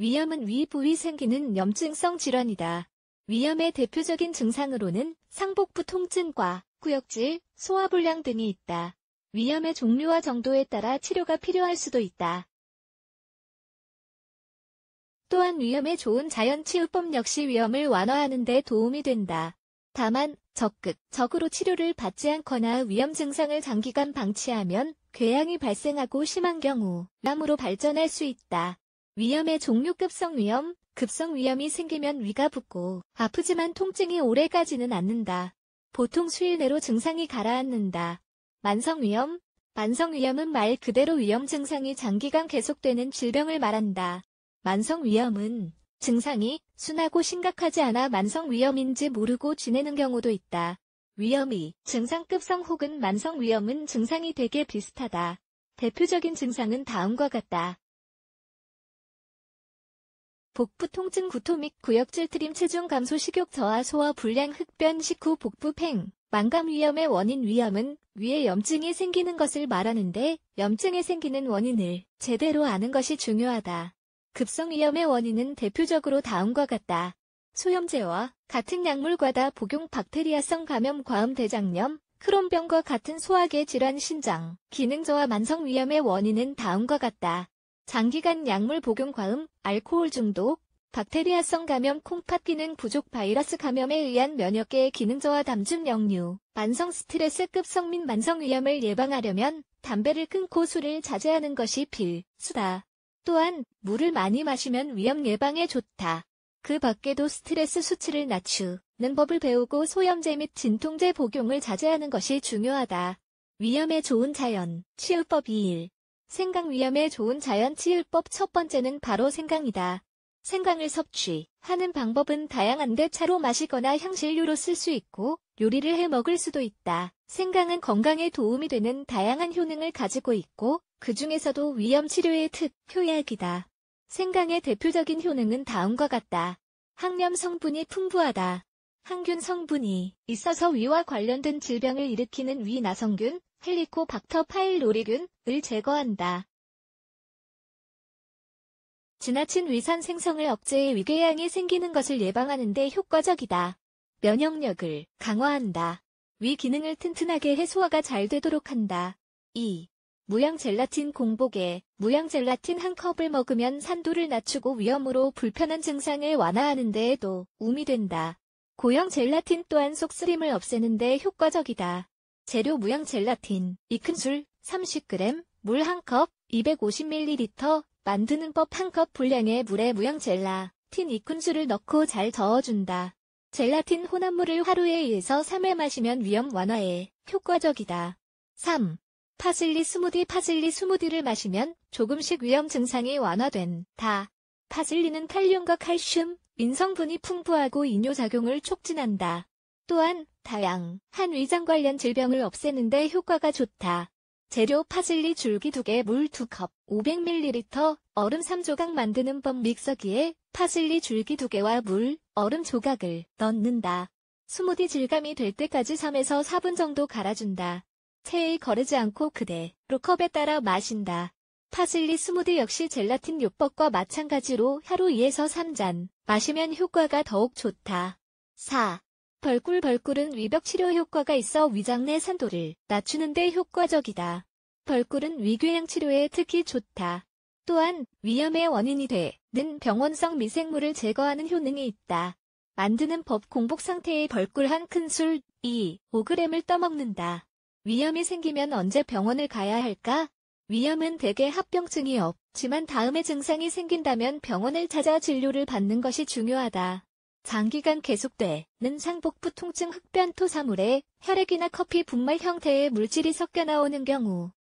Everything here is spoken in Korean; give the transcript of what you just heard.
위염은 위 부위 생기는 염증성 질환이다. 위염의 대표적인 증상으로는 상복부 통증과 구역질, 소화불량 등이 있다. 위염의 종류와 정도에 따라 치료가 필요할 수도 있다. 또한 위염에 좋은 자연치유법 역시 위염을 완화하는 데 도움이 된다. 다만 적극적으로 치료를 받지 않거나 위염 증상을 장기간 방치하면 궤양이 발생하고 심한 경우 암으로 발전할 수 있다. 위염의 종류급성 위염, 급성 위염이 생기면 위가 붓고 아프지만 통증이 오래가지는 않는다. 보통 수일 내로 증상이 가라앉는다. 만성 위염, 만성 위염은 말 그대로 위염 증상이 장기간 계속되는 질병을 말한다. 만성 위염은 증상이 순하고 심각하지 않아 만성 위염인지 모르고 지내는 경우도 있다. 위염이 증상급성 혹은 만성 위염은 증상이 되게 비슷하다. 대표적인 증상은 다음과 같다. 복부 통증 구토 및 구역질 트림 체중 감소 식욕 저하 소화 불량 흡변 식후 복부 팽 만감 위염의 원인 위염은 위에 염증이 생기는 것을 말하는데 염증이 생기는 원인을 제대로 아는 것이 중요하다. 급성 위염의 원인은 대표적으로 다음과 같다. 소염제와 같은 약물과다 복용 박테리아성 감염 과음 대장염, 크론병과 같은 소화계 질환 신장, 기능 저하 만성 위염의 원인은 다음과 같다. 장기간 약물 복용 과음, 알코올 중독, 박테리아성 감염, 콩팥 기능 부족 바이러스 감염에 의한 면역계의 기능 저하 담즙 역류, 만성 스트레스 급성 및 만성 위염을 예방하려면 담배를 끊고 술을 자제하는 것이 필수다. 또한 물을 많이 마시면 위염 예방에 좋다. 그 밖에도 스트레스 수치를 낮추는 법을 배우고 소염제 및 진통제 복용을 자제하는 것이 중요하다. 위염에 좋은 자연, 치유법 2일 생강 위염에 좋은 자연 치유법 첫 번째는 바로 생강이다. 생강을 섭취하는 방법은 다양한데 차로 마시거나 향신료로 쓸 수 있고 요리를 해 먹을 수도 있다. 생강은 건강에 도움이 되는 다양한 효능을 가지고 있고 그 중에서도 위염 치료의 특효약이다. 생강의 대표적인 효능은 다음과 같다. 항염 성분이 풍부하다. 항균 성분이 있어서 위와 관련된 질병을 일으키는 위나성균, 헬리코박터 파일로리균을 제거한다. 지나친 위산 생성을 억제해 위궤양이 생기는 것을 예방하는 데 효과적이다. 면역력을 강화한다. 위 기능을 튼튼하게 해소화가 잘 되도록 한다. 2. 무향 젤라틴 공복에 무향 젤라틴 한 컵을 먹으면 산도를 낮추고 위험으로 불편한 증상을 완화하는 데에도 우미 된다. 고형 젤라틴 또한 속쓰림을 없애는 데 효과적이다. 재료 무향 젤라틴, 2큰술 30g, 물 1컵, 250ml, 만드는 법 1컵 분량의 물에 무향 젤라, 틴2큰술을 넣고 잘 저어준다. 젤라틴 혼합물을 하루에 1에서 3회 마시면 위험 완화에 효과적이다. 3. 파슬리 스무디 파슬리 스무디를 마시면 조금씩 위험 증상이 완화된다. 파슬리는 칼륨과 칼슘, 인성분이 풍부하고 이뇨작용을 촉진한다. 또한 다양한 위장 관련 질병을 없애는데 효과가 좋다. 재료 파슬리 줄기 2개, 물 2컵, 500ml, 얼음 3조각 만드는 법 믹서기에 파슬리 줄기 2개와 물, 얼음 조각을 넣는다. 스무디 질감이 될 때까지 3에서 4분 정도 갈아준다. 체에 거르지 않고 그대로 컵에 따라 마신다. 파슬리 스무디 역시 젤라틴 요법과 마찬가지로 하루 2에서 3잔 마시면 효과가 더욱 좋다. 4. 벌꿀벌꿀은 위벽 치료 효과가 있어 위장 내 산도를 낮추는 데 효과적이다. 벌꿀은 위궤양 치료에 특히 좋다. 또한 위염의 원인이 되는 병원성 미생물을 제거하는 효능이 있다. 만드는 법 공복 상태의 벌꿀 한 큰술 2, 5g을 떠먹는다. 위염이 생기면 언제 병원을 가야 할까? 위염은 대개 합병증이 없지만 다음에 증상이 생긴다면 병원을 찾아 진료를 받는 것이 중요하다. 장기간 계속되는 상복부 통증 흡변 토사물에 혈액이나 커피 분말 형태의 물질이 섞여 나오는 경우